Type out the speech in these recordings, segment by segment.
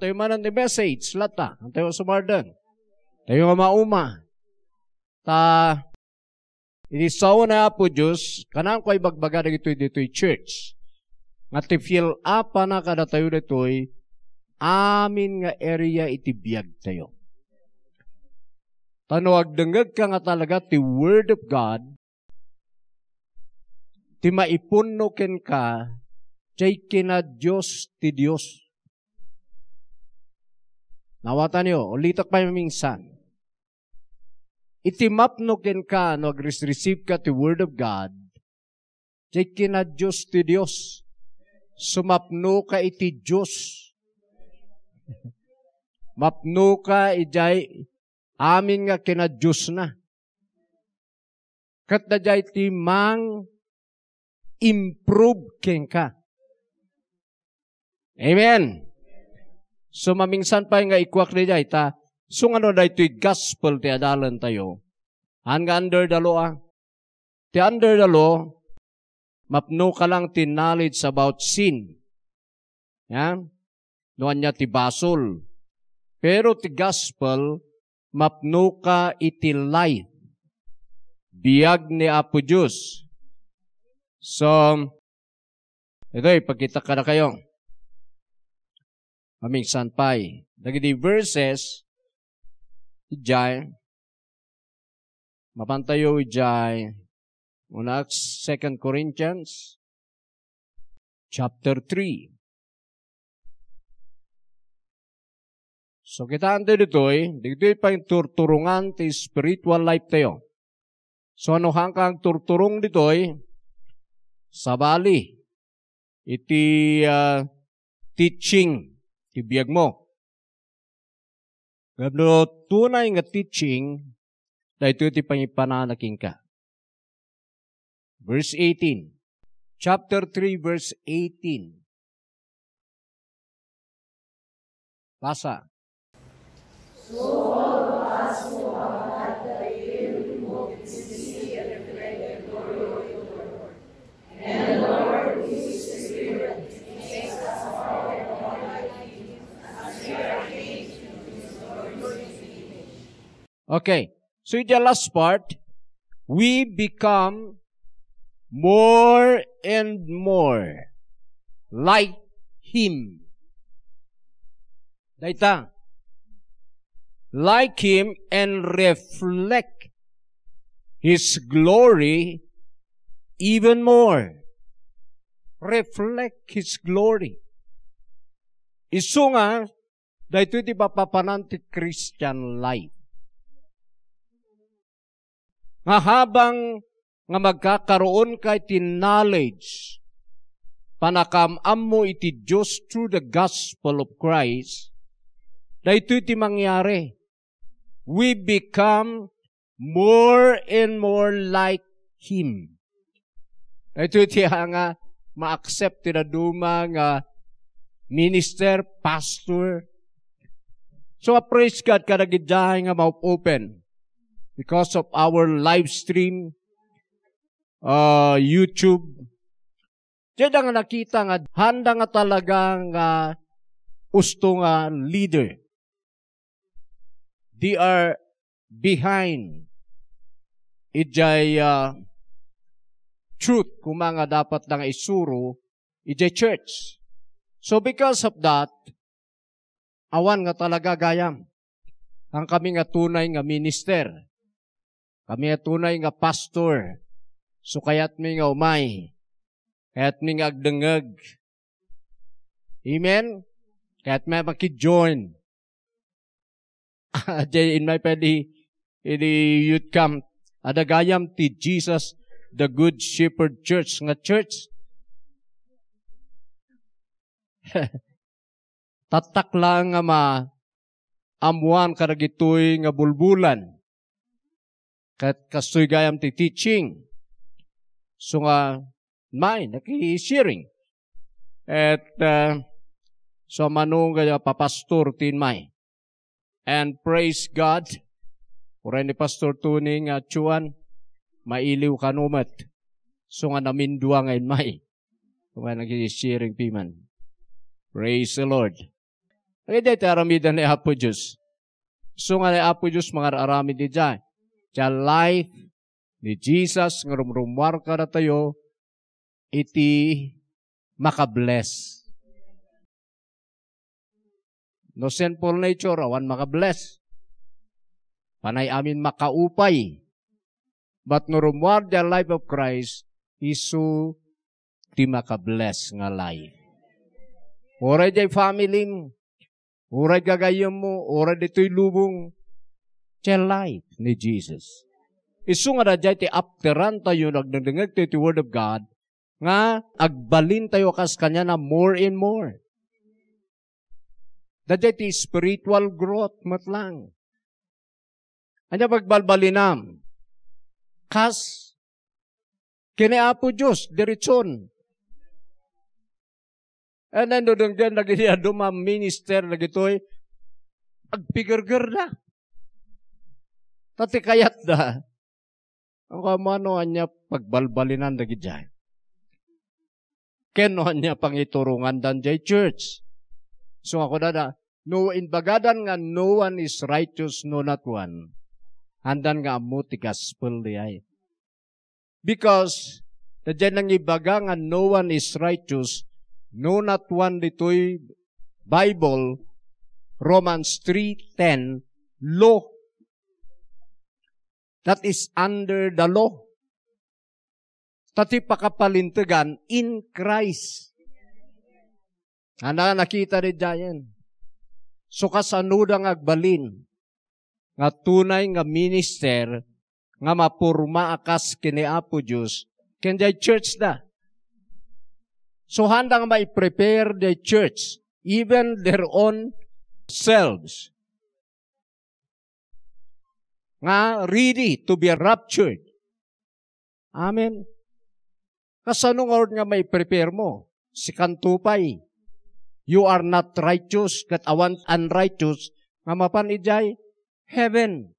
tayo manan ni message, lata. Ang tayo sumardan. Tayo mauma. Ta, inisawa na po Diyos, kanang ko'y bagbaga na ito'y dito'y church. Nga ti feel apa na kada tayo dito'y, amin nga area iti itibiyag tayo. Tanuag dengag ka nga talaga ti Word of God, ti maipunokin ka, chay kina Diyos ti Diyos. Nawatan niyo, ulitak pa yung minsan. Iti mapno ken ka, no agres-receive ka ti Word of God, ti kinadyos ti Dios. Sumapno ka iti Diyos. Mapno ka ijay amin nga kinadyos na. Kat na jay ti mang improve ken ka. Amen. So maminsan pa nga ikwak ni ita, so ano da ito'y gospel ti adalan tayo. Han under the law ah. Ti under the law, mapno ka lang ti knowledge about sin. Yan. Noan niya ti basol. Pero ti gospel, mapno ka iti life. Biyag ni Apo Diyos. So, ito'y pagkita ka na kayo aming sanpay. Dagiti verses, ijay, mapantayo ijay, una 2 Corinthians, chapter 3. So kita anto ditoy, pa pang turturungan ti spiritual life tayo. So ano hangkang turturong ditoy, sabali, iti uh, teaching ti biyag mo. Ngano tunay nga teaching dahito ti pangipananaking ka. Verse 18. Chapter 3 verse 18. Basa. So Okay. So in the last part, we become more and more like Him. Daita. Like Him and reflect His glory even more. Reflect His glory. Isunga, daito di papapananti Christian life. Nga habang nga magkakaroon kay ti knowledge panakamam mo iti Diyos through the gospel of Christ, na ito iti mangyari. We become more and more like Him. Na ito iti nga ma-accept na duma nga minister, pastor. So, praise God, kada karagidyahin nga ma-open because of our live stream, uh, YouTube. Diyan nga nakita nga, handa nga talagang uh, usto nga leader. They are behind ijay uh, truth kung nga dapat nga isuro ijay church. So because of that, awan nga talaga gayam ang kami nga tunay nga minister kami nga tunay nga pastor. So kayat mi nga umay. Kayat mi nga agdengag. Amen? Kayat may makijoin. in my pedi, in the youth camp, adagayam ti Jesus, the Good Shepherd Church, nga church. Tatak lang nga ma amuan karagitoy nga bulbulan. Kat kastoy gayam ti teaching. So nga, may, naki-sharing. At uh, so manung gaya papastor tin may. And praise God. Uray ni Pastor Tuning at Chuan, mailiw kanumat. So nga namindua ngayon may. So nga nag-sharing piman. Praise the Lord. Okay, dito aramidan ni Apo Diyos. So nga ni Apo Diyos, mga arami di dyan. Cha life ni Jesus nga rumrumwar ka na tayo iti makabless. No sinful nature, awan makabless. Panay amin makaupay. But no rumwar the life of Christ, isu ti makabless nga life. Oray jay family mo, oray gagayam mo, oray dito'y lubong, siya light ni Jesus. Isunga na dyan, ti apteran tayo, nagdadangag ti word of God, nga agbalin tayo kas kanya na more and more. Dadya ti spiritual growth matlang. Anya pagbalbalinam, kas kini Apo Diyos, diritson. Eh, and then doon dyan, naging ah, dumam minister, nagitoy, agpigurgur na. Tati kayat da. Ang kamano niya pagbalbalinan da gidjay. Keno niya pangiturungan dan jay church. So ako da da, no bagadan nga no one is righteous no not one. Handan nga amo ti gospel di ay. Because, tadyan nang ibaga nga no one is righteous, no not one ditoy Bible, Romans 3.10, law that is under the law. Tati pakapalintagan in Christ. Ana nakita ni Jayan. So kasanudang agbalin nga tunay nga minister nga mapurma akas kini Apo Dios ken the church da. So handang may prepare the church even their own selves nga ready to be raptured. Amen. Kasanong oras nga may prepare mo? Si Kantupay. You are not righteous, kat awan unrighteous, nga mapanidjay, heaven.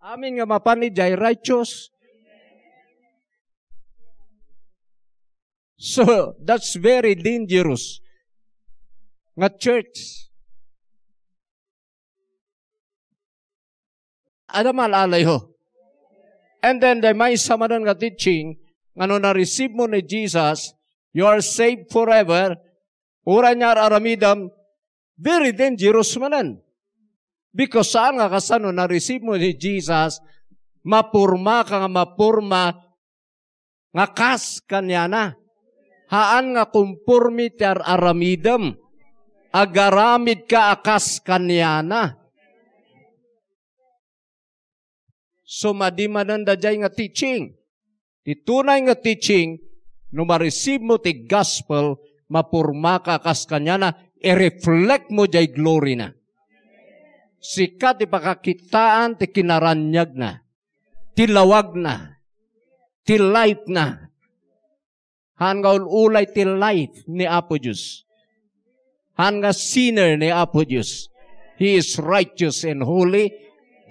Amin nga mapanidjay, righteous. So, that's very dangerous. Nga church, adamal alayho. And then, the may samadan nga teaching, nga na-receive mo ni Jesus, you are saved forever, ura niya aramidam, very dangerous manan. Because saan nga kasano na-receive mo ni Jesus, mapurma ka nga mapurma, nga kas kanya na. Haan nga kumpurmi ti aramidam, agaramid ka akas kanya na. so sumadimanan da jay nga teaching. Itunay nga teaching, no ma-receive mo ti gospel, mapurma ka kas kanya na, i-reflect mo jay glory na. Sikat ti pakakitaan ti kinaranyag na, ti lawag na, ti light na. Hanggang ulay ti light ni Apo Diyos. Hanggang sinner ni Apo Diyos. He is righteous and holy.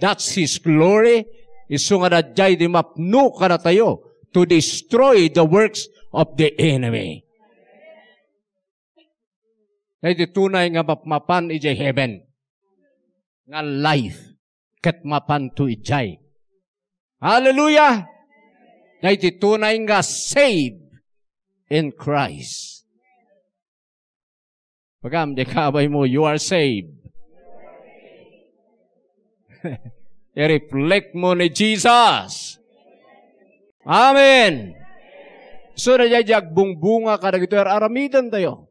That's His glory iso nga nadjay di mapno ka na tayo to destroy the works of the enemy. Kaya di tunay nga mapmapan ijay heaven. Nga life ket mapan to ijay. Hallelujah! Kaya di tunay nga saved in Christ. Pagam, di kabay mo, you are saved. black money Jesus. Amin. So na bung-bunga kada gitu er aramidan tayo.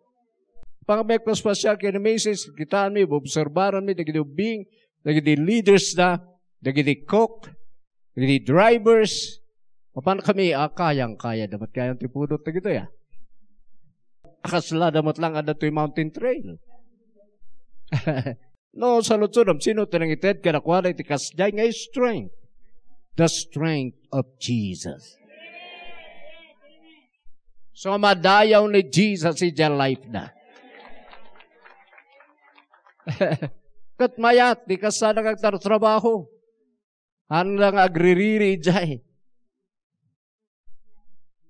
Pangamekos pa siya kaya misis, kitaan mi, obserbaran mi, dagiti bing, dagiti leaders na, dagiti cook, dagiti drivers. Papan kami, ah, yang kaya dapat kayang tipudot na gitu ya. Akasla, damat lang ada to mountain trail. No, sa lutsunam, sino tinangited kanakwala iti kasday nga strength? The strength of Jesus. So madayaw ni Jesus si life na. Kat mayat, di ka sana kagtartrabaho. Ano lang agririri jay.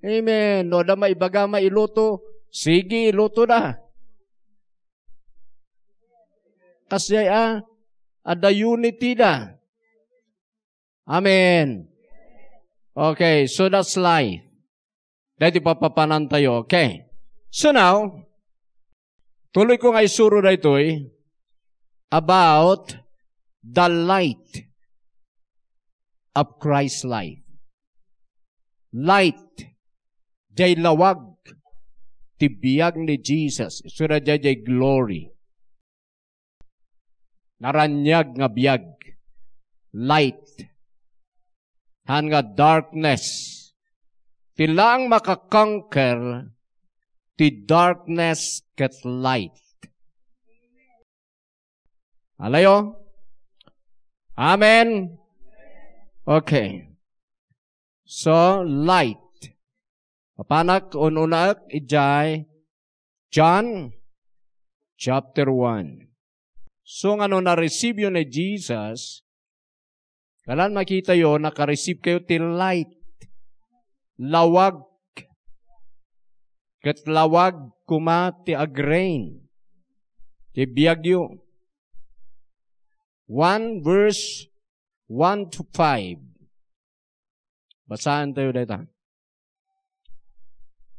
Amen. No, na maibaga iluto. sige, iluto na. kasiyaya at the unity da. Amen. Okay, so that's life. Dahil papapanan tayo. Okay. So now, tuloy ko nga isuro na ito eh, about the light of Christ's life. Light, jay lawag, tibiyag ni Jesus. Sura jay jay glory naranyag nga biyag, light, han nga darkness, tila ang makakonquer ti darkness ket light. Alayo? Amen? Okay. So, light. Papanak ununak ijay John chapter 1. So, ano, na-receive yun ni Jesus, kailan makita yon naka-receive kayo till light. Lawag. Kat lawag kuma ti agrain. Ti biyagyo. 1 verse 1 to 5. Basahan tayo dito.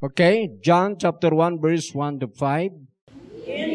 Okay, John chapter 1 verse 1 to 5. In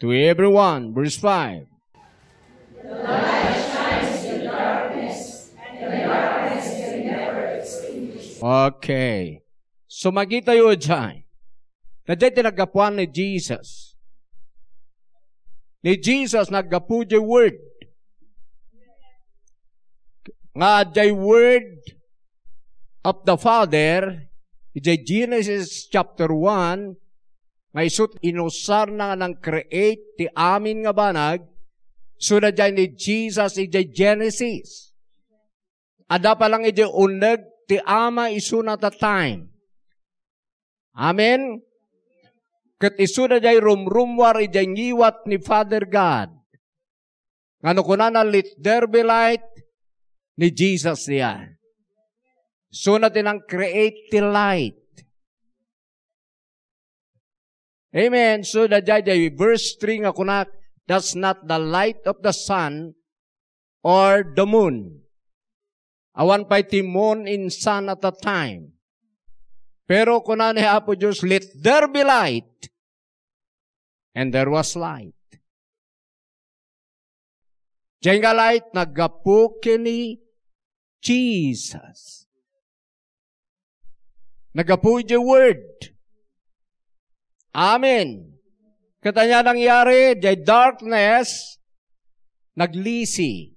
to everyone. Verse 5. The light shines in darkness, and the darkness can never extinguish. Okay. So magita yun dyan. Na dyan tinagapuan ni Jesus. Ni Jesus nagapu yung word. Nga jay word of the Father, jay Genesis chapter 1, Maysut inusar na nga ng create ti amin nga banag so na dyan ni Jesus iti Genesis. Ada pa lang iti unag ti ama isu na ta time. Amen? Kat isu na dyan rumrumwar iti ngiwat ni Father God. Ngano ko na na lit there be light ni Jesus niya. So na tinang create ti light. Amen. So the verse 3 nga kunak, that's not the light of the sun or the moon. Awan pa'y ti moon in sun at a time. Pero kuna ni Apo Diyos, let there be light. And there was light. Diyan nga light, nagapu kini Jesus. Nagapu yung word. Amen. Katanya nangyari, the darkness naglisi.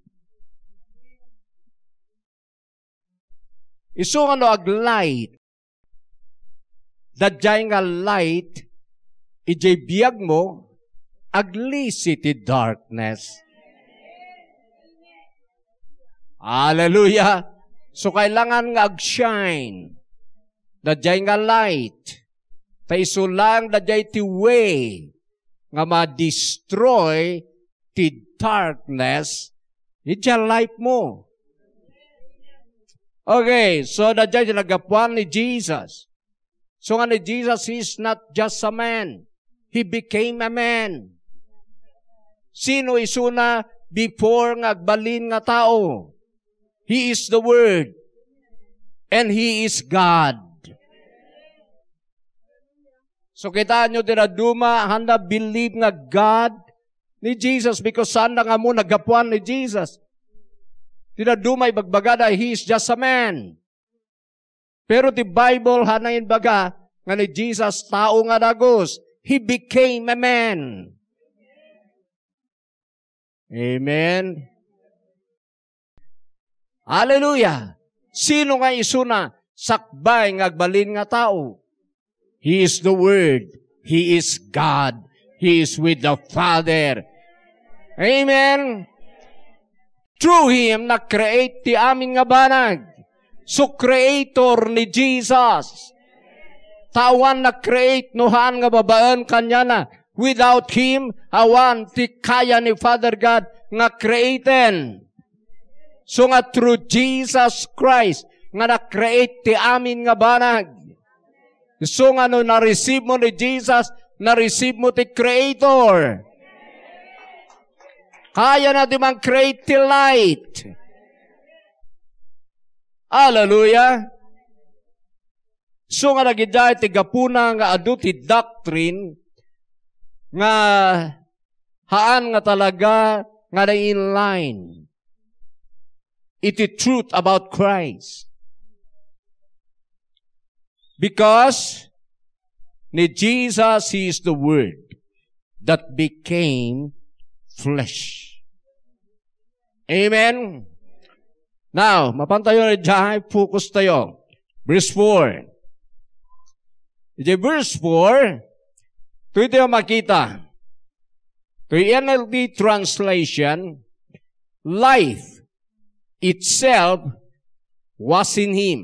Iso no ag light. Dadyay nga light, ijay biyag mo, aglisi ti darkness. Hallelujah! So kailangan nga ag-shine. Dadyay nga light. Ta isulang na jay ti way nga ma-destroy ti darkness ni life mo. Okay, so na jay nagapuan ni Jesus. So nga ni Jesus is not just a man. He became a man. Sino isuna before nga agbalin nga tao? He is the Word. And He is God. So kita nyo dira duma handa believe nga God ni Jesus because sanda nga mo nagapuan ni Jesus. Dira dumay bagbagada he is just a man. Pero the Bible hanayin baga nga ni Jesus tao nga dagos. He became a man. Amen. Hallelujah. Sino nga isuna sakbay nga agbalin nga tao? He is the Word. He is God. He is with the Father. Amen? Through Him, nag-create ti amin nga banag. So, creator ni Jesus. Tawan nag-create nuhan nga babaan kanya na. Without Him, awan ti kaya ni Father God nga createn. So nga through Jesus Christ, nga na-create ti amin nga banag. So nga no, na-receive mo ni Jesus, na-receive mo ti Creator. Kaya natin mang create the light. Hallelujah! So nga nagiday ti gapuna nga adu ti doctrine nga haan nga talaga nga na inline. It is truth about Christ. Because ni Jesus, He is the Word that became flesh. Amen? Now, mapantayo na dyan, focus tayo. Verse 4. Di verse 4, ito tayo makita. To NLT translation, life itself was in Him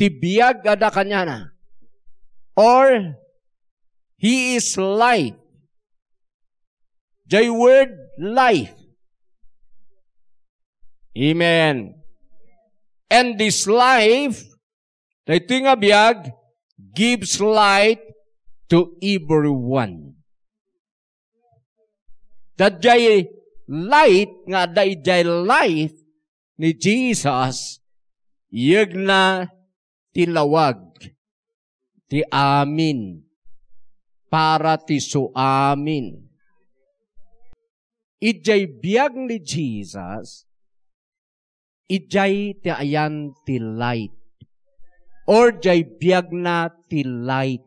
tibiyag ada kanya na. Or, He is life. Jay word, life. Amen. And this life, na ito nga biyag, gives light to everyone. That jay light, nga day jay life ni Jesus, yag na tilawag ti amin para ti amin. Ijay biag ni Jesus, ijay ti ayan ti light. Or jay biag na ti light.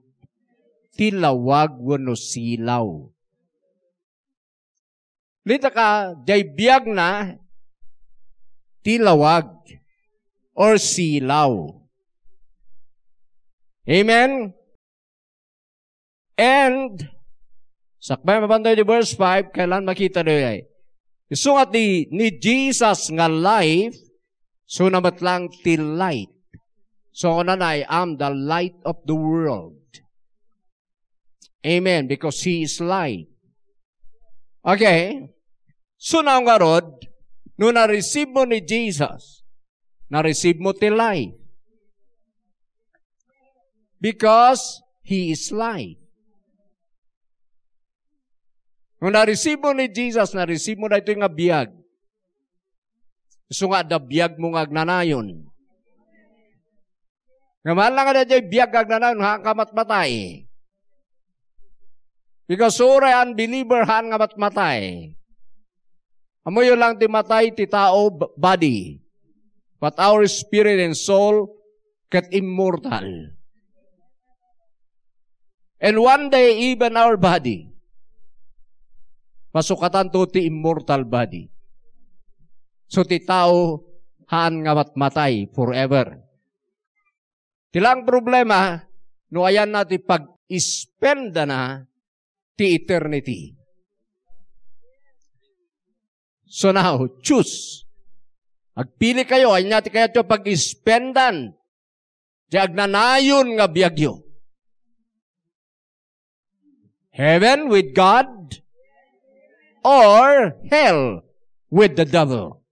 ti lawag wano silaw. Lita ka, jay biag na ti lawag or silaw. Amen? And, sakbay mabandoy ni verse 5, kailan makita niyo ay, isulat ni, ni Jesus nga life, sunamat lang ti light. So, na I am the light of the world. Amen, because He is light. Okay? So, na nga rod, nung na-receive mo ni Jesus, na-receive mo ti life. Because He is life. Nung na-receive mo ni Jesus, na-receive mo na ito yung biyag. Gusto nga, da biyag mo nga agnanayon. Nga mahal nga na dyan biyag agnanayon, ha kamatmatay. Because sure unbeliever han nga matmatay. Amo yun lang ti matay ti tao body. But our spirit and soul kat immortal. And one day, even our body, masukatan to ti immortal body. So ti tao, haan nga matmatay forever. Tilang problema, no ayan na ti pag-ispenda na ti eternity. So now, choose. Agpili kayo, ayan natin kayo ito pag-ispendan. Di agnanayon nga biyagyo. Heaven with God or hell with the devil.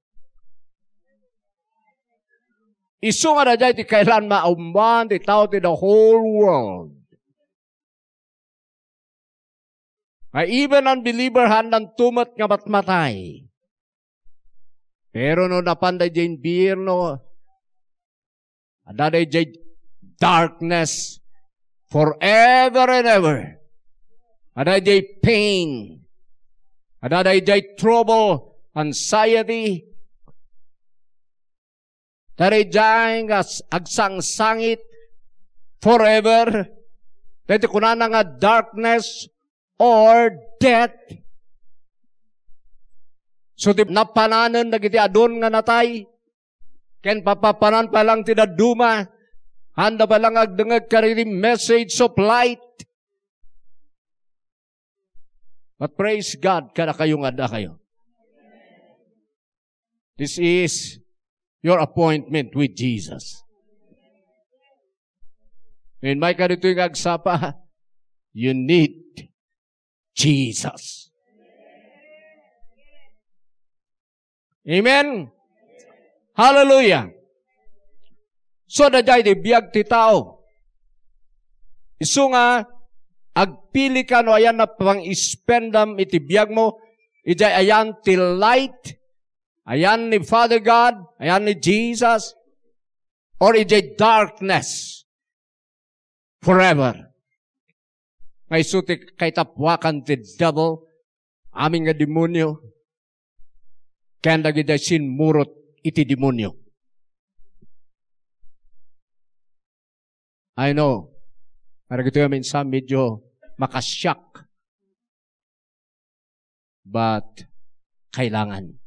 Isunga na dyan kailan maumban ti tao ti the whole world. Ay even unbeliever handang tumat nga matmatay. Pero no napanday dyan beer no, adaday dyan darkness forever and ever. Another pain. Another day trouble, anxiety. Dari dyan agsang sangit forever. Dito kuna na nga darkness or death. So di napananan na kiti adon nga natay. Ken papapanan pa lang ti duma. Handa pa lang agdengag kariri message of light. But praise God, kada kayong ada kayo. This is your appointment with Jesus. Ngayon, may ka dito agsapa, you need Jesus. Amen? Hallelujah! So, daday di biyag ti tao. Iso nga, Agpili ka no ayan na pang ispendam itibiyag mo, iti ayan till light, ayan ni Father God, ayan ni Jesus, or iti darkness forever. Ngay suti kay tapwakan ti devil, aming nga demonyo, kaya nagida murot iti demonyo. I know, para ito yung minsan medyo makasyak. But, kailangan.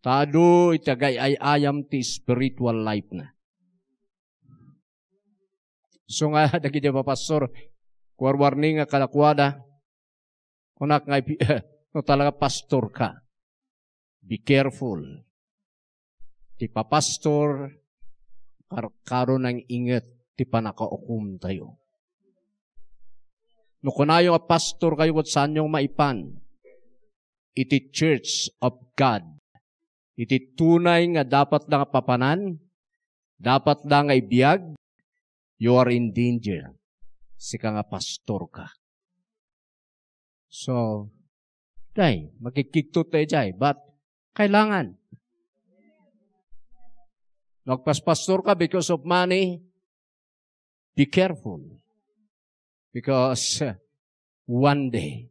Tado itagay ay ayam ti spiritual life na. So nga, dagi pa pastor, kuwarwarning nga kalakwada, kunak nga, no talaga pastor ka. Be careful. Ti papastor, kar karon ng ingat ti panakaukum tayo. No kunayo nga pastor kayo wat saan yung maipan, iti Church of God. Iti tunay nga dapat nga papanan, dapat na nga ibiyag, you are in danger. Sika nga pastor ka. So, day, makikikto tayo jay, but kailangan. Nagpas pastor ka because of money, Be careful. Because uh, one day,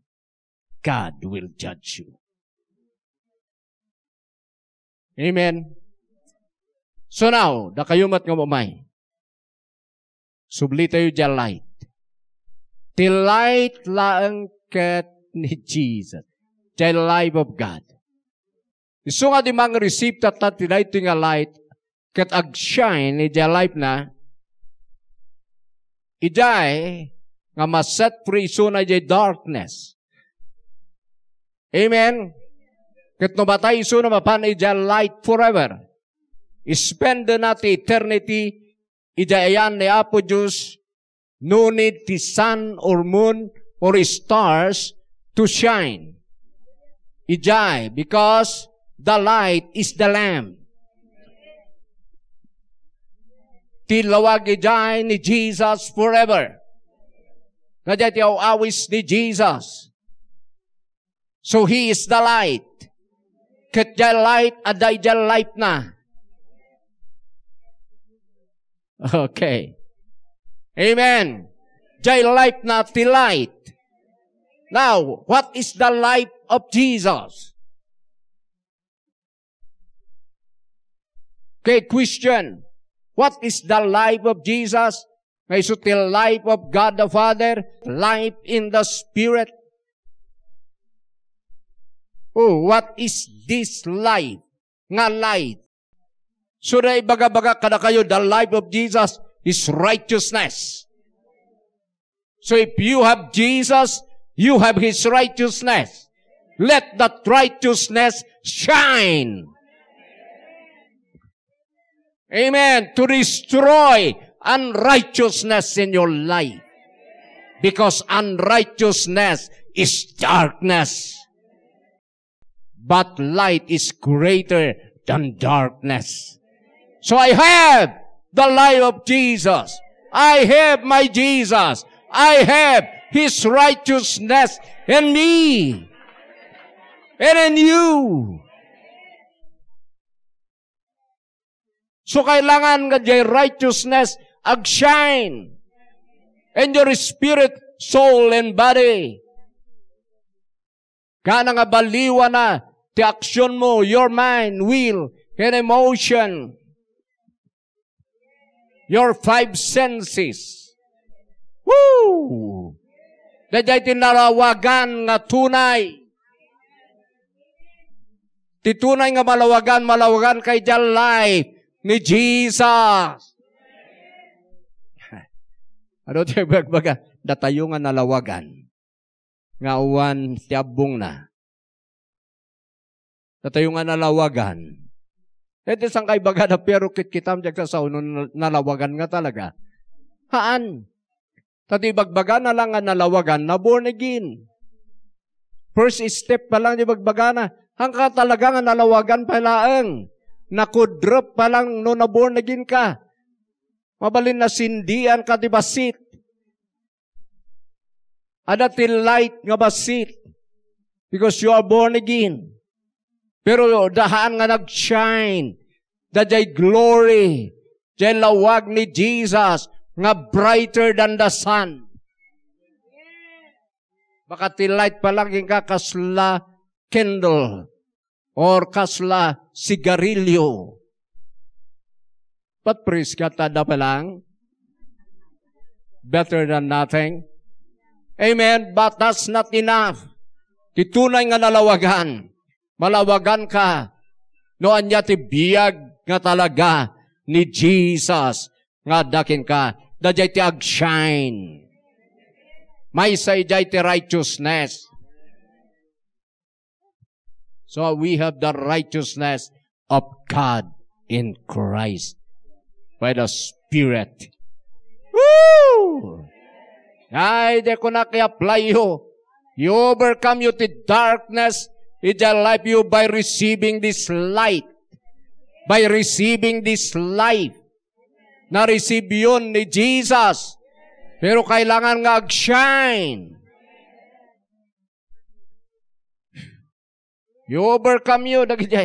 God will judge you. Amen. So now, dakayumat nga mamay. Subli tayo dyan light. Till light laang ket ni Jesus. The life of God. So nga di mang receive tatat light nga light ket ag-shine ni the life na Iday, nga maset preso na jay darkness. Amen? Kat no batay iso na mapanay jay light forever. Ispend na ti eternity, idayan ni Apo Diyos, no need ti sun or moon or stars to shine. Ijay, because the light is the lamp. Ti lawagi dyan ni Jesus forever. Nga dyan ti ni Jesus. So He is the light. Ket dyan light, aday dyan light na. Okay. Amen. Jay light na ti light. Now, what is the life of Jesus? Okay, question. What is the life of Jesus? May so till life of God the Father, life in the Spirit. Oh, what is this life? Nga life. So na ibaga-baga kada kayo, the life of Jesus is righteousness. So if you have Jesus, you have His righteousness. Let that righteousness shine Amen. To destroy unrighteousness in your life. Because unrighteousness is darkness. But light is greater than darkness. So I have the light of Jesus. I have my Jesus. I have his righteousness in me and in you. So kailangan nga jay righteousness shine in your spirit, soul, and body. Kana nga baliwa na ti aksyon mo, your mind, will, and emotion. Your five senses. Woo! Dadyay tinarawagan nga tunay. Titunay nga malawagan, malawagan kay dyan life ni Jesus. Ano tayo bagbaga? Datayo nga nalawagan. Nga uwan tiyabong na. Datayo nga nalawagan. Ito sang kay baga na pero kitkitam diag sa nalawagan nga talaga. Haan. Tati bagbaga na lang nga nalawagan na born again. First step pa lang di bagbaga na. Hangka talaga nga nalawagan pa laeng na Nakudrop pa lang no naborn again ka. Mabalin na sindian ka di basit. Adatin light nga basit. Because you are born again. Pero dahan nga nag-shine. Daday glory. Day lawag ni Jesus nga brighter than the sun. Baka ti pa lang ka kasla kindle or kasla sigarilyo. But praise God, tada pa lang. Better than nothing. Amen? But that's not enough. Titunay nga nalawagan. Malawagan ka. No, anya ti tibiyag nga talaga ni Jesus nga dakin ka. Dadyay ti agshine. shine May say jay ti righteousness. So we have the righteousness of God in Christ by the Spirit. Woo! Ay, de ko na apply you. You overcome you the darkness in the life you by receiving this light. By receiving this life. Na-receive yun ni Jesus. Pero kailangan nga shine You overcome you, dagiti.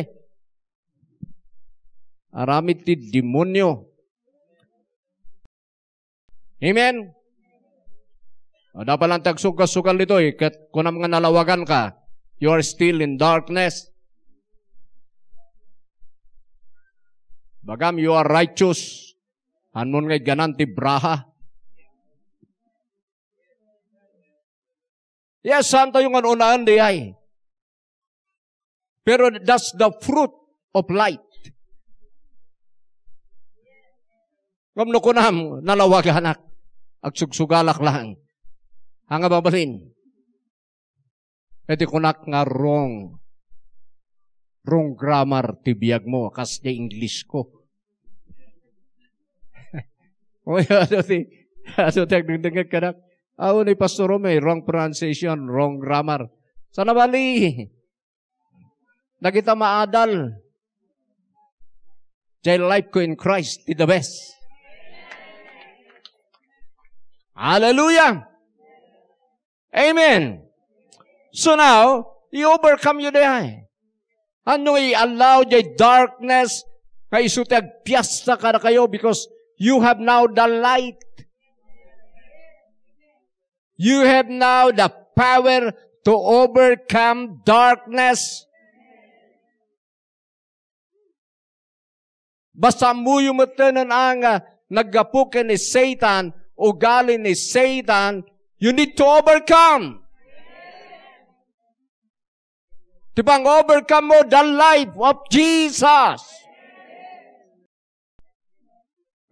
Aramit ti demonyo. Amen? O, dapat lang tagsugas-sugal dito eh. Kat, kung mga nalawagan ka, you are still in darkness. Bagam, you are righteous. Hanon ngay ganan ti braha. Yes, santo yung anunaan di ay. Pero that's the fruit of light. Kamno ko nam, nalawaganak, agsugsugalak lang. Hanga babalin. Eti kunak nga wrong. Wrong grammar tibiyag mo, kas di English ko. o ano ti, ano ti, nagdengag ka na. Awo ni Pastor Rome, wrong pronunciation, wrong grammar. Sana bali. Nagita maadal. Jai life ko in Christ is the best. Hallelujah! Amen! So now, you overcome your day. Ano i-allow the darkness kay isuti agpiasta ka na kayo because you have now the light. You have now the power to overcome darkness. Basta muyo mo tanan ang uh, nagapukin ni Satan, ugali ni Satan, you need to overcome. Diba overcome mo the life of Jesus?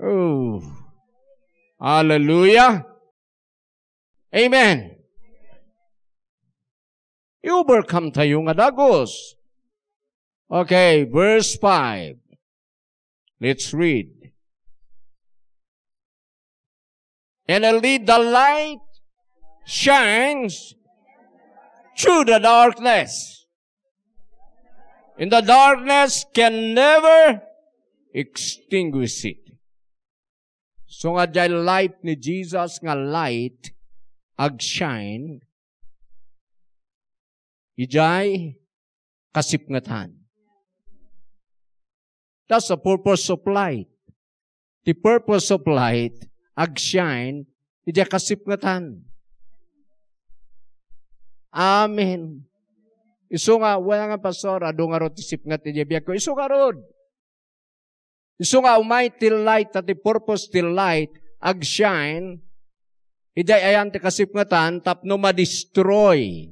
Oh. Hallelujah. Amen. You overcome tayo nga dagos. Okay, verse 5. Let's read. NLD, the light shines through the darkness. And the darkness can never extinguish it. So nga jay light ni Jesus nga light ag shine ijay kasip That's the purpose of light. The purpose of light, ag agshine, hindi kasipngatan. Amen. Isu nga, wala nga pastor, ado nga ron tisip nga tinibiyag ko. Isu nga ron. Iso nga, umay till light, at the purpose till light, agshine, Iday ayan ti kasip nga tan, tapno ma-destroy.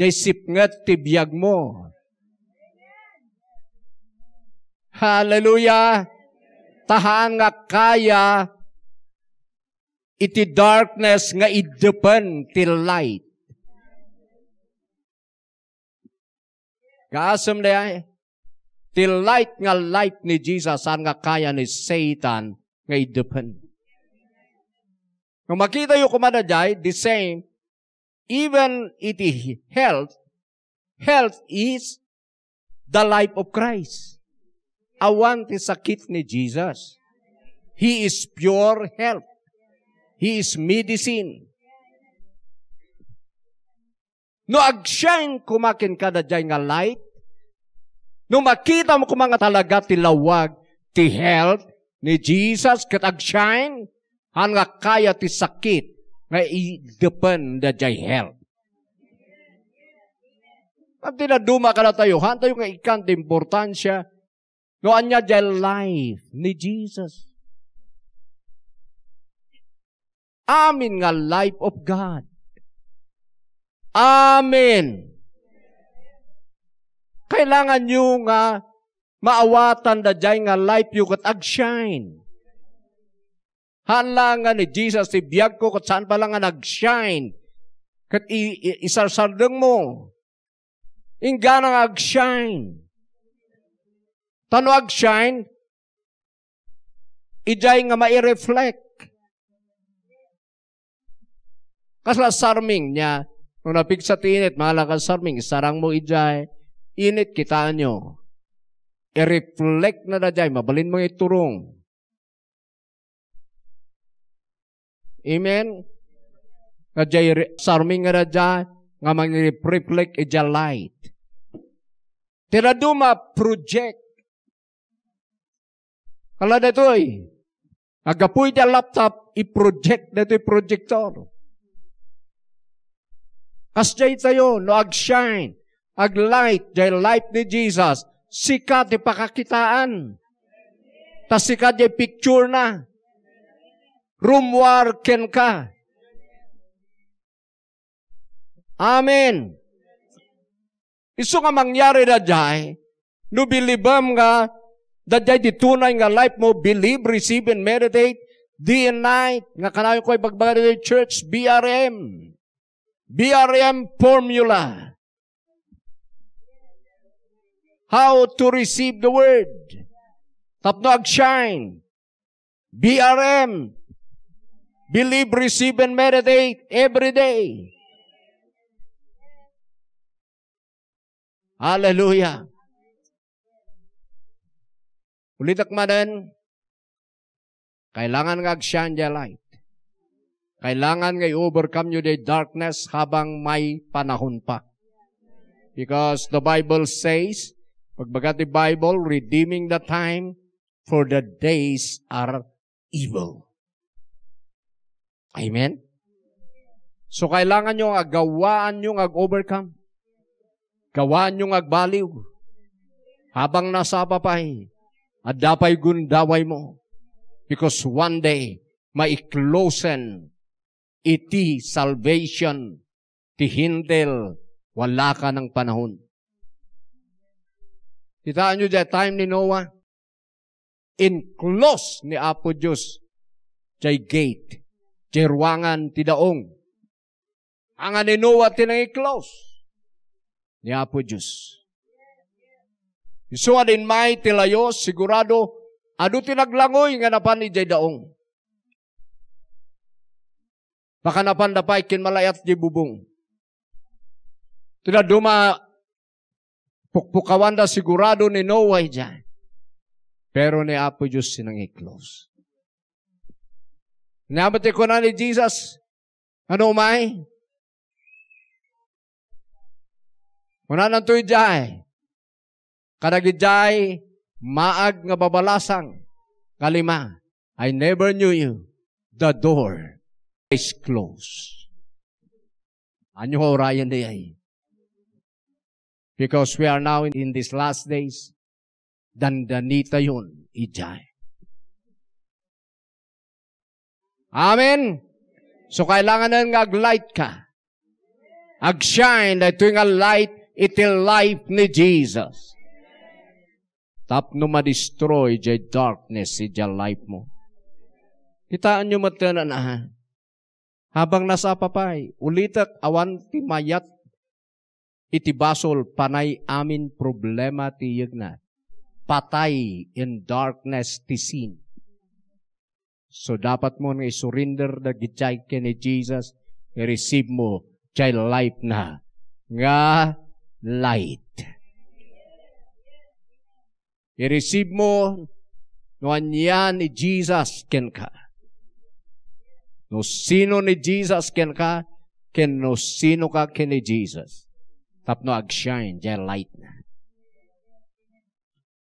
Jay sip nga tibiyag mo. Hallelujah! Tahanga kaya iti darkness nga idepen ti light. Kaasam na Ti light nga light ni Jesus saan nga kaya ni Satan nga idepen. Kung makita yung kumadaday, the same, even iti health, health is the life of Christ awante sakit ni Jesus. He is pure health. He is medicine. No agsyan kumakin kada jay nga light, no makita mo kumanga talaga ti lawag, ti health, ni Jesus kat agsyan, han kaya ti sakit, nga i-depend da jay health. Pag dinaduma ka na tayo, han tayo nga ikan ti importansya, noon niya the life ni Jesus. Amin nga life of God. Amen. Kailangan nyo nga maawatan da jay nga life yu kat ag-shine. Halangan ni Jesus si biyag ko kat saan pala nga nag-shine. Kat isarsardang mo. Inga nga ag-shine. Tano shine ijay nga mai-reflect. Kasla sarming niya, nung napig sa tinit, mahalaga sarming, sarang mo ijay, init kita nyo. I-reflect na dajay jay, mabalin mo iturong. Amen? Nga jay, sarming nga dajay nga mag-reflect ijay light. Tiraduma project Kala na ito ay. Eh. Agapoy niya laptop, i-project na ito projector. As jay tayo, no ag-shine, ag-light, jay light ni Jesus, sikat ni pakakitaan. Tas sikat jay picture na. Rumwar ken ka. Amen. Isu nga mangyari na jay, no bilibam nga, Dadyay di tunay nga life mo, believe, receive, and meditate, day and night, nga kanayon ko ay bagbaga church, BRM. BRM formula. How to receive the word. Tapno ag-shine. BRM. Believe, receive, and meditate every day. Hallelujah. Ulitak manan, kailangan nga shine the light. Kailangan nga overcome you the darkness habang may panahon pa. Because the Bible says, pagbaga the Bible, redeeming the time, for the days are evil. Amen? So, kailangan nyo nga gawaan nyo nga overcome. Gawaan nyo nga baliw. Habang nasa papay. At dapay gundaway mo. Because one day, maiklosen iti salvation ti hindel wala ka ng panahon. Kitaan nyo dyan, time ni Noah, in close ni Apo Diyos, jay gate, jay ruangan ti daong. Ang ni Noah tinangi close ni Apo Diyos. Isuad in may tilayos, sigurado, adu tinaglangoy nga napan ni Jay Daong. Baka napan dapay kinmalayat di bubong. Tinaduma pukpukawan da sigurado ni Noah dyan. Pero ni Apo Diyos sinang i-close. Nabati ko na ni Jesus, ano may? Muna nang tuwi dyan Kadagiday, maag nga babalasang. Kalima, I never knew you. The door is closed. Anyo ko orayan diyay. Because we are now in, in these last days, dandanita yun, ijay. Amen? So kailangan na nag-light ka. Ag-shine na tuwing light, itil life ni Jesus tapno ma-destroy jay darkness si jay life mo. Kitaan nyo matananahan. Habang nasa papay, ulitak awan ti mayat iti basol panay amin problema ti yagnat. Patay in darkness ti sin. So dapat mo nga surrender na gitay ka ni Jesus, i-receive mo jay life na. Nga light. I-receive mo no anya ni Jesus ken ka. No sino ni Jesus ken ka, ken no sino ka ken ni Jesus. Tapno ag-shine, jay light na.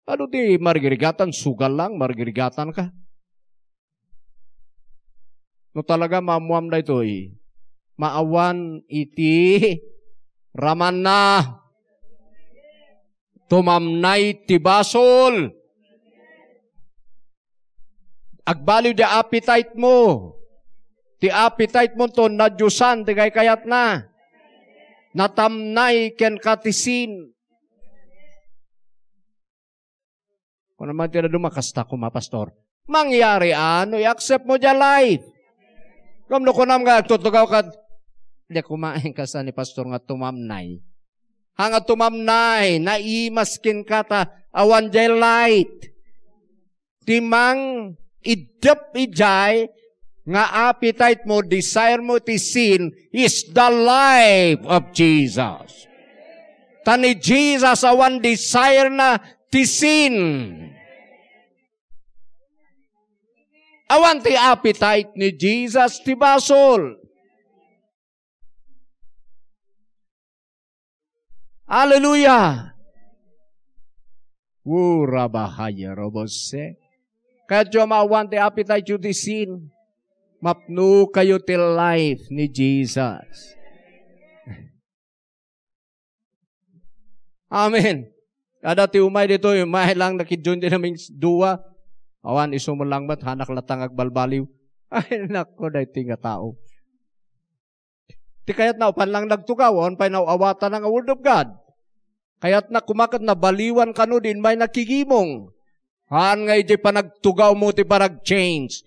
Ano di margirigatan, sugal lang, margirigatan ka. No talaga mamuam na ito eh. Maawan iti raman na tumamnay ti basol. Agbalyo di appetite mo. Ti appetite mo to nadyusan, ti kay kayat na. Natamnay ken katisin. Kung naman ti na dumakasta ko, pastor, Mangyari ano, i-accept mo diya life. Kung no kunam nga, tutugaw ka, hindi kumain ka sa ni pastor nga tumamnay hanga tumamnay, naimaskin kata, awan jay light. Timang idep ijay, nga appetite mo, desire mo ti sin, is the life of Jesus. Tani Jesus awan desire na ti sin. Awan ti appetite ni Jesus ti basol. Hallelujah! Urabahaya robose. Kaya jomawan te appetite you this sin. Mapnu kayo ti life ni Jesus. Amen. Kada ti umay dito, umay lang nakidyon din namin dua. Awan, isumulang ba't hanak latang agbalbaliw. Ay, nako, na nga tao. Ti kayat na upan lang nagtugawan, pa nawawatan ng word of God. Kaya't na kumakat na baliwan kano din may nakigimong. Han ngay di panagtugaw mo ti panag-change.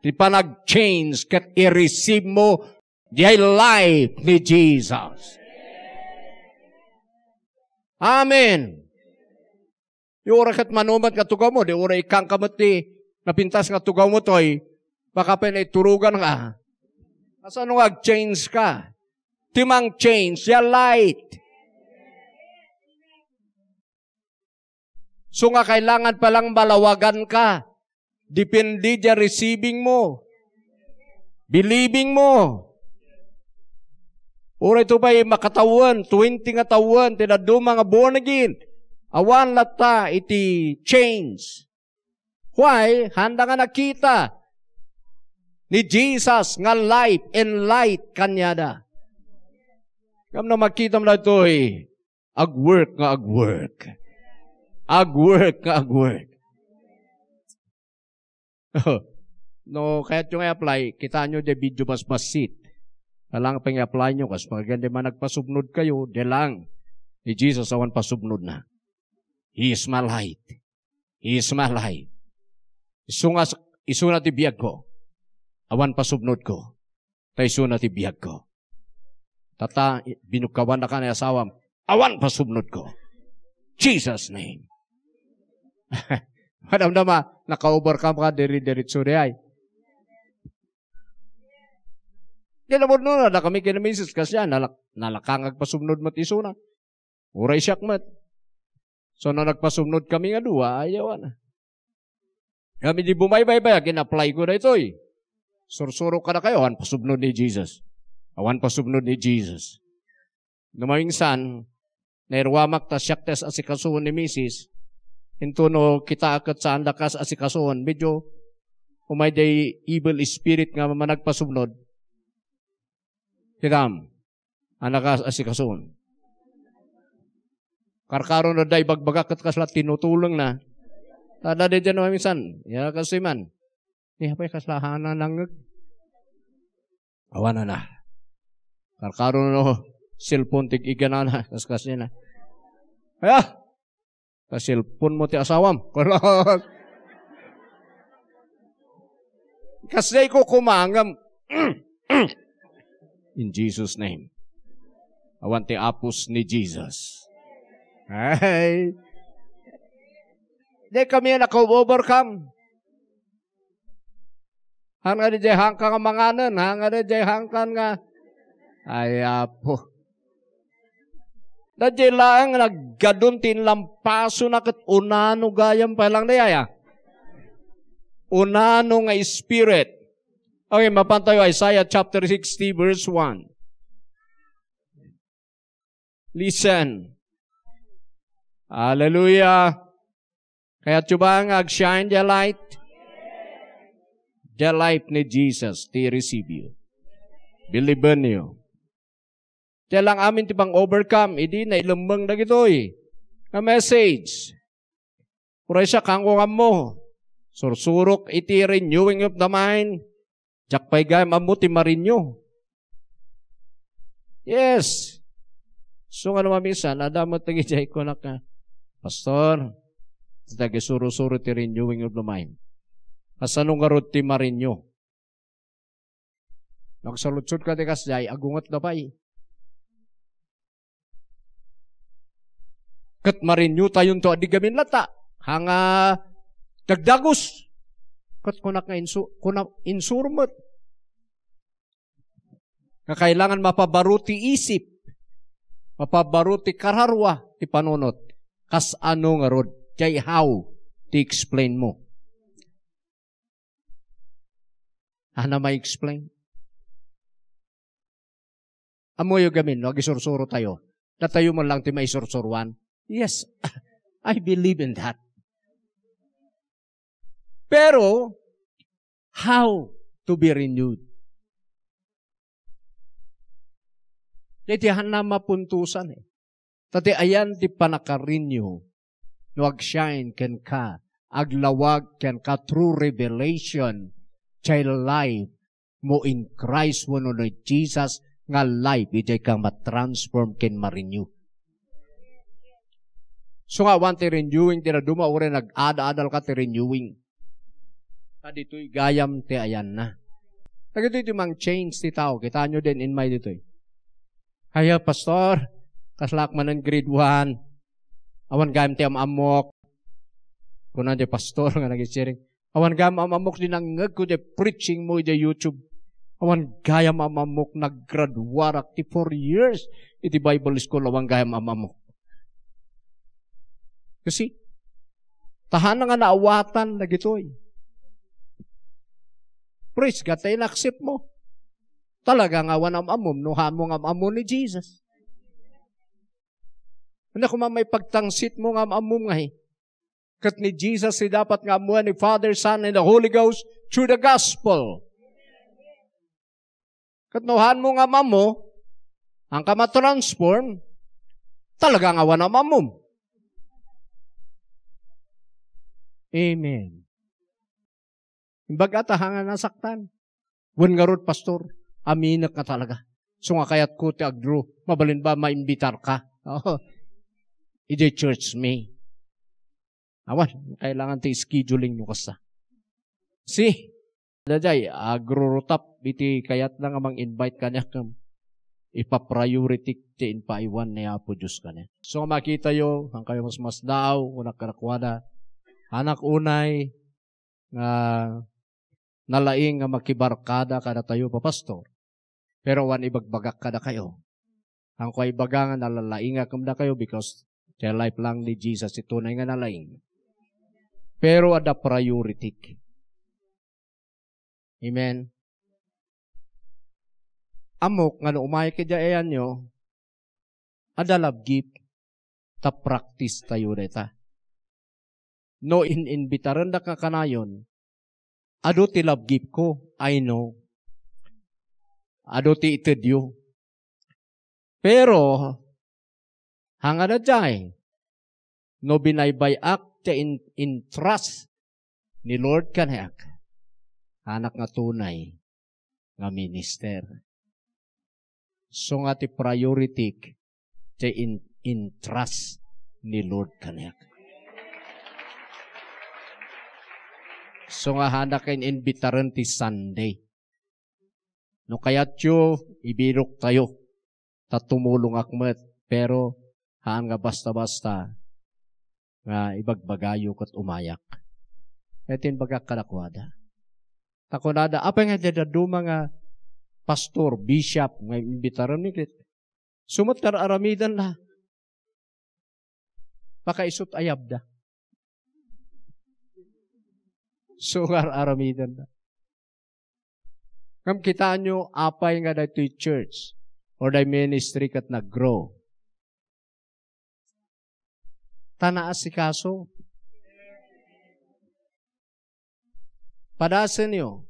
Ti panag-change kat i-receive mo di life ni Jesus. Amen. Di ora kat manumat katugaw mo, di ora ikang kamati napintas nga tugaw mo toy, baka pa turugan nga. Asa nung ag-change ka? Timang change, ya light. So nga kailangan palang malawagan ka. Depende dyan receiving mo. Believing mo. Ura ito ba'y makatawan, 20 nga tawan, tinaduma nga born again. Awan lata iti change. Why? Handa nga nakita ni Jesus nga life and light kanya da. Kam na makita mo na ito eh, agwork nga agwork. Agwork ka agwork. Oh. no, kahit yung i-apply, kita nyo de video mas masit. Alang pang i-apply nyo, kasi ganda man nagpasubnod kayo, de lang. Ni Jesus awan pasubnod na. He is my light. He is my light. Isungas, isuna ti biyag ko. Awan pasubnod ko. Tay isuna ti biyag ko. Tata, binukawan na ka na asawam. Awan pasubnod ko. Jesus name. Madamdama, ah, naka-overcome ka, diri-diritso di ay. Kinamod nun, ah, na kami misis kasi ah, nalak nalakangag pasumnod mat isuna. Uray siyak mat. So na nagpasumnod kami nga duwa, ayaw na. Kami di bumaybay-bay, apply ko na ito eh. Sursuro ka na kayo, awan pasumnod ni Jesus. Awan pasumnod ni Jesus. Numawing san, nairwamak ta siyak tes asikasuhon ni misis, Hinto no kita akat sa andakas asikasoon. Medyo umay day evil spirit nga managpasubnod. Tigam, anakas asikasoon. Karkaron na day bagbaga kat kasla tinutulong na. Tada de dyan minsan. Ya kasi man. Niya eh, pa'y kaslahana nang eh. Awana na. Karkaron no, oh, cellphone tig iganana. Kaskas niya na. Ayan! sa cellphone mo ti asawam. Kasi ko kumangam. In Jesus' name. Awan ti apos ni Jesus. Ay. Di kami naka-overcome. Hanga di jay hangka nga manganan, hanga di jay hangkan nga. Ay, apo. Dadya lang naggadun tinlampaso na kat unano gayam pa lang dayaya. Unano nga spirit. Okay, mapantayo Isaiah chapter 60 verse 1. Listen. Hallelujah. Kaya tiba ag shine the light. The light ni Jesus, ti receive you. Believe niyo. Kaya lang amin ti overcome, idi na ilumbang eh. na gitoy. Nga message. Kuray siya kangungan mo. Sursurok iti renewing of the mind. Diyak paigay mamuti marinyo. Yes. So nga naman minsan, adamot tagi jay ko na ka. Pastor, tagi suro-suro ti renewing of the mind. Asano nga ti marinyo. Nagsalutsot ka ti kasday, agungot na pa eh. Kat marinyo tayong to adi gamin lata. Hanga dagdagos. Kat kunak nga insu, kunak insurmat. Nga kailangan mapabaruti isip. Mapabaruti kararwa ipanunot. Kas ano nga rod. Kay how ti explain mo. Ana may explain. Amo yung gamin, no? Agisursuro tayo. Na tayo mo lang ti may sursurwan Yes, I believe in that. Pero, how to be renewed? Itihan na mapuntusan eh. Tati ayan ti panakarinyo no shine ken ka aglawag ken ka true revelation Child life mo in Christ wano no Jesus nga life iti kang matransform ken ma-renew. So nga, want renewing, tinaduma ure nag-ada-adal ka ti renewing. Kadito'y gayam ti ayan na. Nagito iti mang change ti tao. Kita nyo din in my dito'y. Kaya pastor, kaslak man ng grade 1, awan gayam ti amamok. Kung nandiyo, pastor nga nag-sharing. Awan gayam amamok din ang ngag ko di preaching mo di YouTube. Awan gayam amamok nag-graduarak ti 4 years iti Bible school awan gayam amamok. You see? Tahanan nga naawatan na gitoy. Praise God, tayo na mo. Talaga nga wanam amom, no mo nga amom ni Jesus. Ano kung may pagtangsit mo nga amom nga eh. Kat ni Jesus si dapat nga amuan ni Father, Son, and the Holy Ghost through the gospel. Kat nuhan mo nga mamo, ang kama transform, talaga nga wanam amom. Amen. Baga tahangan nasaktan. Wan nga pastor, aminak ka talaga. So nga kayat ko ti agdro, mabalin ba maimbitar ka? Oh, Ide church me. Awan, kailangan ti scheduling nyo kasa. Si, daday, agrurutap, iti kayat na nga mang invite kanya kam ipa-priority ti inpaiwan ni Apo Diyos kanya. So makita yo, ang kayo mas mas daw, unak kanakuha Anak unay, nga uh, nalaing nga makibarkada kada tayo pa pastor. Pero wan ibagbagak kada kayo. Ang kwa ibaga nga nalalaing nga kamda kayo because the life lang ni Jesus ito na nga nalaing. Pero ada priority. Amen. Amok nga umay ka ayan nyo, ada gift ta practice tayo reta no in ininbitaran da kanayon, ado ti love gift ko, I know. Ado ti itadyo. Pero, hanga na jay, no binaybayak ti in, in trust ni Lord kanayak, anak nga tunay nga minister. So nga ti priority ti in, in trust ni Lord kanayak. So nga hana kayo invitaran ti Sunday. No kayat yo, ibirok tayo. Tatumulong akmet. Pero, haan nga basta-basta, nga ibagbagayo kat umayak. Etin bagak kalakwada. Takunada, apa nga dadaduma nga pastor, bishop, nga imbitaran ni Krit. Sumat kararamidan na. Makaisot ayab da. sugar aramidan na. Ngam kita nyo, apay nga daytoy church or day ministry kat nag-grow. Tanaas si kaso. Padasin nyo,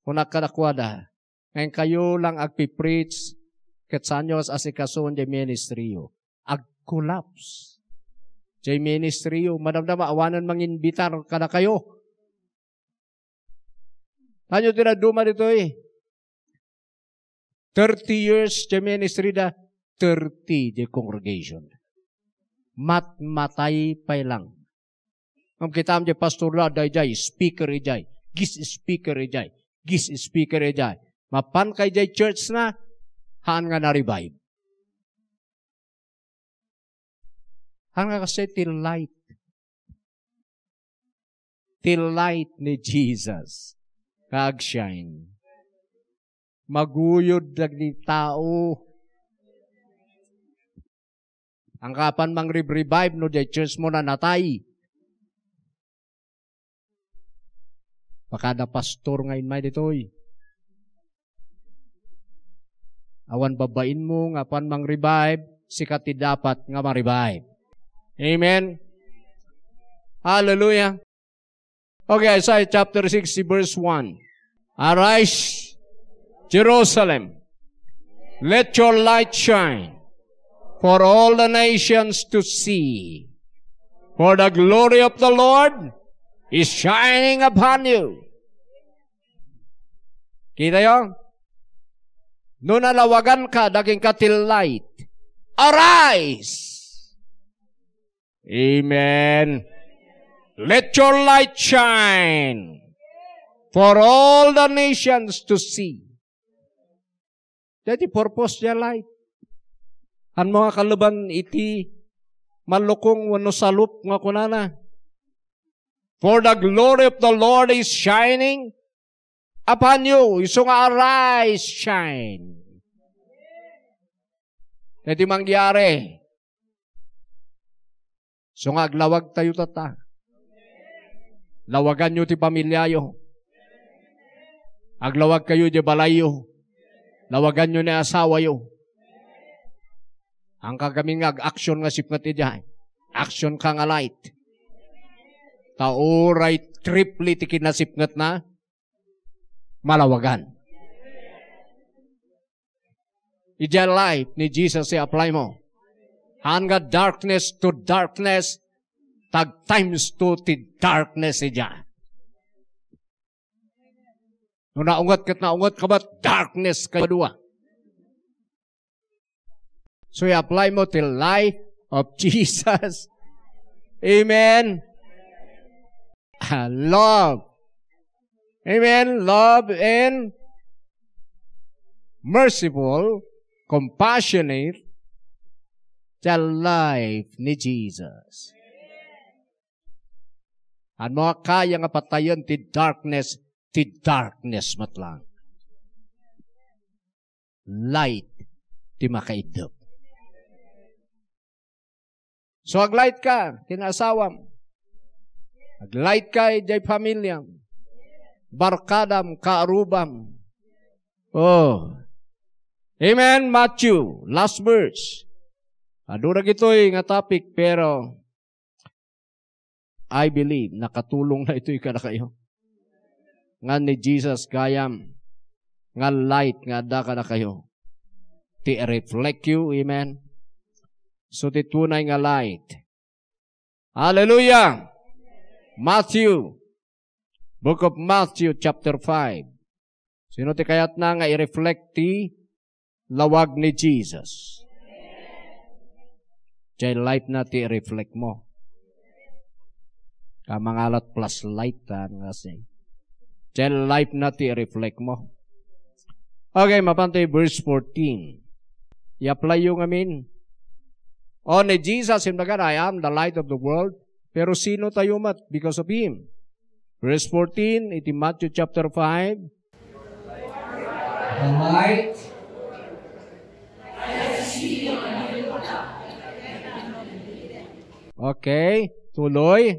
kung nakadakwada, ngayon kayo lang agpipreach kat sa nyo as asikason day ministry yo. Ag-collapse. Jay ministry yo, madamdama, awanan manginbitar kada kayo Nanyo tinaduma dito eh. 30 years siya ministry da, 30 the congregation. Matmatay pa lang. Ang kita mo pastor la, dayjay, speaker ijay, gis speaker ijay, gis speaker ijay. Mapan kay jay church na, haan nga na-revive. Haan nga kasi till light. Till light ni Jesus kag shine. Maguyod dagni tao. Ang kapan mang revive no di church mo na natay. Pakada pastor ngayon may ditoy. Awan babain mo nga pan mang revive, sikat ti dapat nga ma-revive. Amen. Hallelujah. Okay, Isaiah chapter 60 verse 1. Arise, Jerusalem. Let your light shine for all the nations to see. For the glory of the Lord is shining upon you. Kita yon? Noon nalawagan ka, daging ka light. Arise! Amen. Let your light shine for all the nations to see. Dati purpose niya light. Ang mga kaluban iti malukong wano salup nga kunana. For the glory of the Lord is shining upon you. Iso nga arise, shine. Dati mangyari. So nga aglawag tayo tata. Lawagan nyo ti pamilyayo. Aglawag kayo di balayo. Lawagan nyo ni asawa yo. Ang kagaming ag action nga sip nga ti diyan. Action ka nga light. Tauray triply ti kinasip na malawagan. Ija life ni Jesus i-apply mo. Hanga darkness to darkness, tag times two ti darkness ija. No naungat kat naungat ka ba, darkness ka dua. So i-apply mo the life of Jesus. Amen. Uh, love. Amen. Love and merciful, compassionate, the life ni Jesus. Ano kaya nga patayon ti darkness, ti darkness matlang. Light ti makaidap. So aglight ka, kinasawam. Aglight ka, jay pamilyam. Barkadam, kaarubam. Oh. Amen, Matthew. Last verse. Adura gito'y nga topic, pero I believe nakatulong na ito'y kada kayo. Nga ni Jesus gayam, nga light nga da kada kayo. Ti reflect you, amen? So ti tunay nga light. Hallelujah! Matthew, Book of Matthew, chapter 5. Sino ti kayat na nga i-reflect ti lawag ni Jesus? Jay light na ti reflect mo. Kamangalat plus light ta ah, ano nga say. Eh. Then life na ti reflect mo. Okay, mapantay verse 14. I-apply yung amin. O oh, ni Jesus, him nagan, I am the light of the world. Pero sino tayo mat because of Him? Verse 14, iti Matthew chapter 5. The light Okay, tuloy.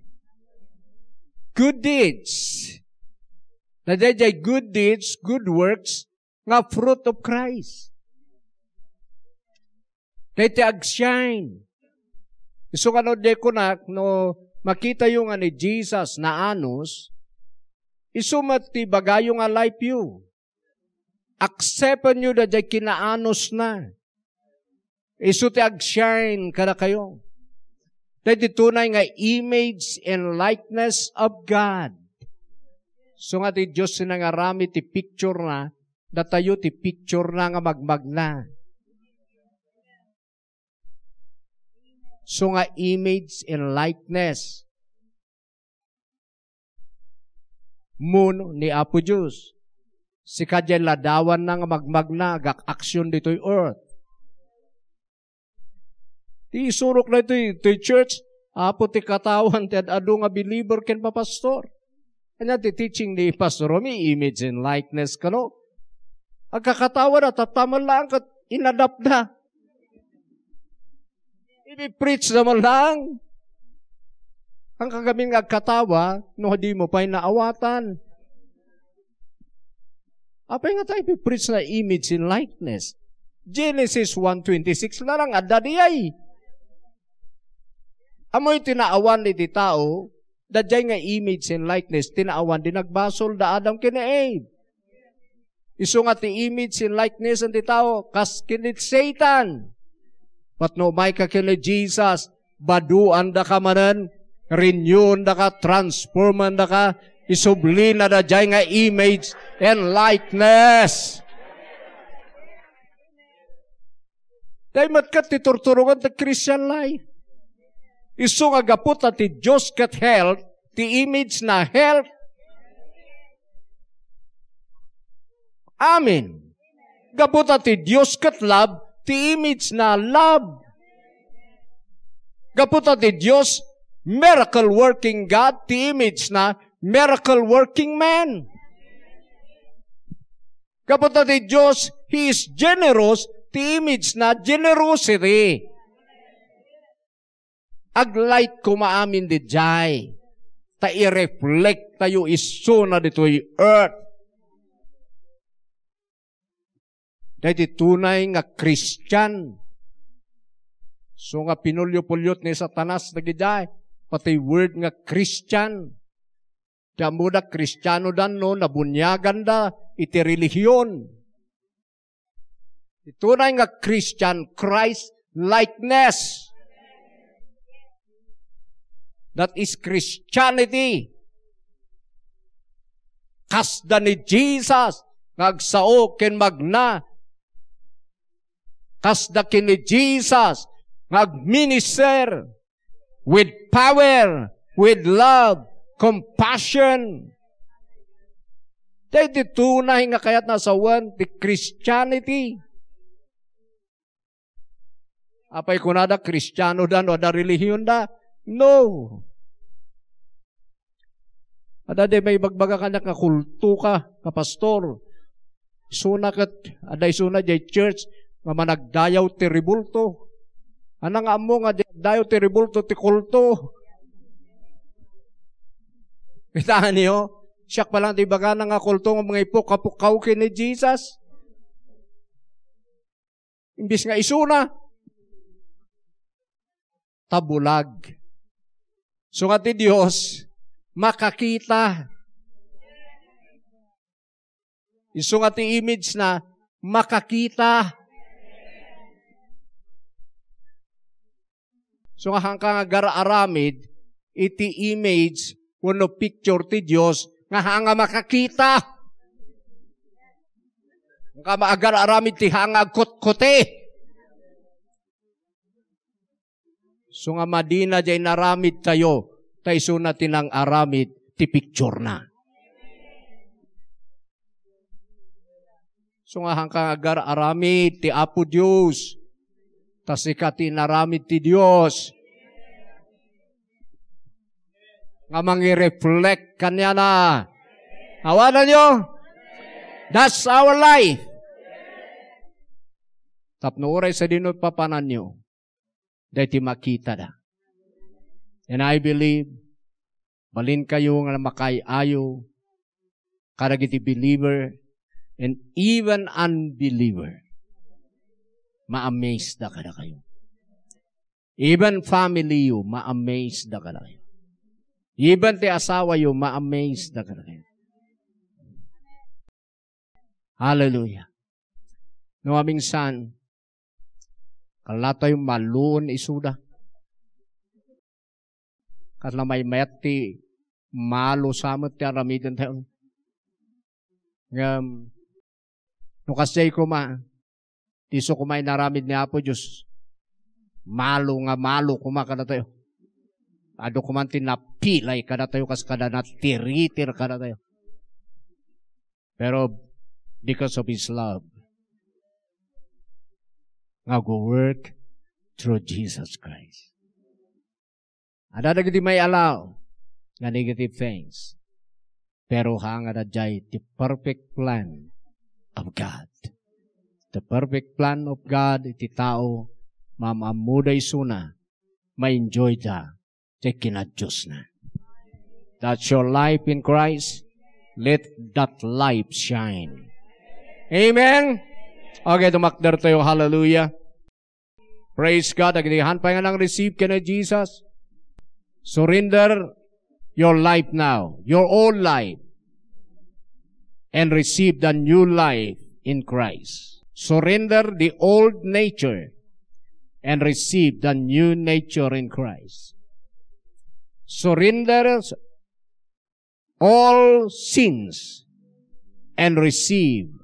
good deeds. Na dayjay good deeds, good works, nga fruit of Christ. Kaya ti ag-shine. So kano de kunak, no makita yung ani Jesus na anus, isu ti bagayo nga life you. Accept nyo da jay kinaanos na. Isu ti ag-shine kada kayo na ditunay nga image and likeness of God. So nga ti Diyos na rami ti picture na, na ti picture na nga magmagna. na. So nga image and likeness. Muno ni Apo Diyos. Si kadya ladawan na nga magmagna, na, agak aksyon dito'y earth Ti isurok na ito, ito eh, church, apo ti katawan, ti adu nga believer ken pa pastor. And ti teaching ni Pastor Romy, image and likeness ka no. Agkakatawa na, tataman lang kat inadap na. Ibi-preach naman lang. Ang kagamin nga agkatawa, no di mo pa'y naawatan. Apay nga tayo ipipreach na image and likeness. Genesis 1.26 na lang, adadiyay. Amoy tinaawan ni di tao, dadyay nga image and likeness, tinaawan din nagbasol da Adam kini Eve. Iso nga ti image and likeness ang di tao, kas kinit Satan. But no, may ka kini Jesus, baduan da ka manan, renewn da ka, transforman da ka, isubli na da jay nga image and likeness. Dahil matkat titurturugan the Christian life. Isu nga gapot ti Diyos kat health, ti image na health. Amen. Gapot ti Diyos kat love, ti image na love. Gapot ti Diyos, miracle working God, ti image na miracle working man. Kapag ti Diyos, He is generous, ti image na generosity. Aglight ko maamin di jay. Ta i-reflect tayo iso na dito'y earth. Dahil tunay nga Christian. So nga pinulyo-pulyot ni Satanas na giday. Pati word nga Christian. Damuda Kristiyano dan no, nabunyagan da, iti relihiyon. Itunay nga Christian, Christ likeness. That is Christianity. Kasda ni Jesus, ngagsao ken magna. Kasda ken ni Jesus, ngagminister with power, with love, compassion. Dahil di tunay nga kaya't one, the Christianity. Apay kunada, Kristiyano dan o da religion da. No! Adade may magbaga ka na kakulto ka, kapastor. Suna kat, aday suna jay church, nga managdayaw ti ribulto. Anang amo nga dayaw ti ribulto ti kulto. Kitaan niyo? Siyak pa lang, di ba ka nga kulto ng mga ipok, kapukaw ni Jesus? Imbis nga isuna, tabulag. So kati Diyos, makakita. Isong ati image na makakita. So nga hangka nga garaaramid, iti image, wano picture ti Diyos, nga hanga makakita. Nga maagar aramid ti hanga kutkuti. So nga madina jay naramit tayo, tay suna tinang aramit, ti picture na. So nga hangkang agar aramit, ti apo Diyos, tas ikati naramid ti Diyos. Nga mangi-reflect kanya na. Awalan nyo? That's our life. Tapno oray sa dinod papanan nyo dahiti makita da. And I believe, balin kayo nga makayayo, karagiti believer, and even unbeliever, ma-amaze da kada kayo. Even family you, ma-amaze da kada kayo. Even ti asawa you, ma-amaze da kada kayo. Hallelujah. No aming son, Kalatay maluon isuda. Katla may meti malo samot ti aramidan tayo. Ngam, no kasay ko ma, tiso ko may naramid ni Apo Diyos. Malo nga malo kuma ka na tayo. Ado ko man tinapilay ka na tayo kas kada natiritir ka na tayo. Pero because of His love, nga go work through Jesus Christ. Ada dagiti may allow nga negative things. Pero hanga na the perfect plan of God. The perfect plan of God iti tao mamamuday suna may enjoy da ti kinadyos na. That's your life in Christ. Let that life shine. Amen? Okay, tumakder tayo. Hallelujah. Praise God. Agnihan pa nga lang receive ka na Jesus. Surrender your life now, your old life, and receive the new life in Christ. Surrender the old nature and receive the new nature in Christ. Surrender all sins and receive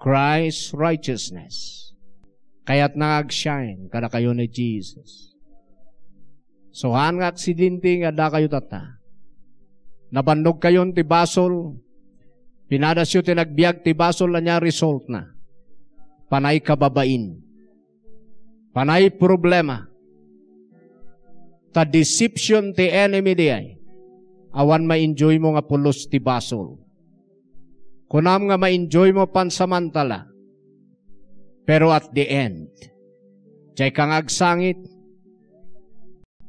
Christ righteousness. Kaya't nag-shine kada kayo ni Jesus. So han nga aksidente nga da kayo tata. Nabannog kayo ti basol, pinadas yun ti nagbiag ti basol na niya result na. Panay kababain. Panay problema. Ta deception ti enemy di ay. Awan ma-enjoy mo nga pulos ti basol Kunam nga ma-enjoy mo pansamantala. Pero at the end, chay kang agsangit,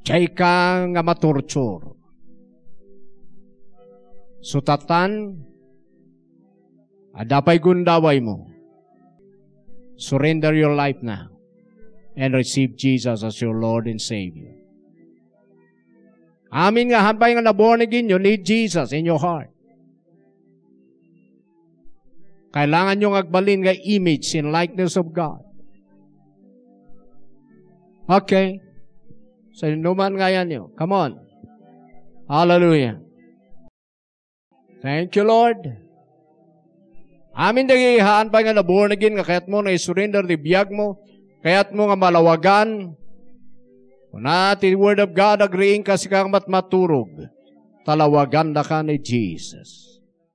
chay ka nga matorture. Sutatan, adapay gundaway mo. Surrender your life now and receive Jesus as your Lord and Savior. Amin nga, hambay nga na born again, you need Jesus in your heart. Kailangan yung agbalin nga image and likeness of God. Okay. So, inuman nga yan yun. Come on. Hallelujah. Thank you, Lord. Amin dagihaan pa nga naborn again nga kaya't mo na isurrender di biyag mo, kaya't mo nga malawagan. Una ti Word of God agreeing kasi kang matmaturog, talawagan na ka ni Jesus.